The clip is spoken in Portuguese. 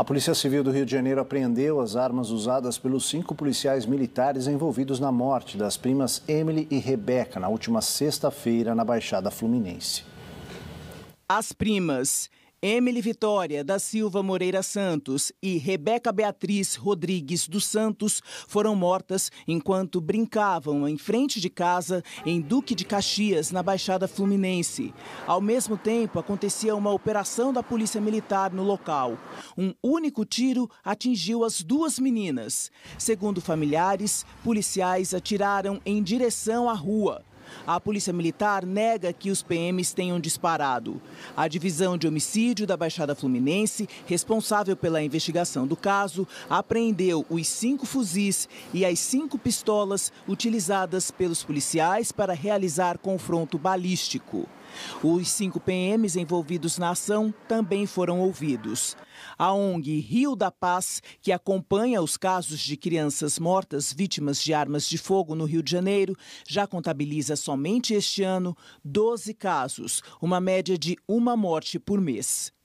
A Polícia Civil do Rio de Janeiro apreendeu as armas usadas pelos cinco policiais militares envolvidos na morte das primas Emily e Rebeca na última sexta-feira na Baixada Fluminense. As primas Emily Vitória da Silva Moreira Santos e Rebeca Beatriz Rodrigues dos Santos foram mortas enquanto brincavam em frente de casa em Duque de Caxias, na Baixada Fluminense. Ao mesmo tempo, acontecia uma operação da Polícia Militar no local. Um único tiro atingiu as duas meninas. Segundo familiares, policiais atiraram em direção à rua. A Polícia Militar nega que os PMs tenham disparado. A Divisão de Homicídio da Baixada Fluminense, responsável pela investigação do caso, apreendeu os cinco fuzis e as cinco pistolas utilizadas pelos policiais para realizar confronto balístico. Os cinco PMs envolvidos na ação também foram ouvidos. A ONG Rio da Paz, que acompanha os casos de crianças mortas vítimas de armas de fogo no Rio de Janeiro, já contabiliza somente este ano 12 casos, uma média de uma morte por mês.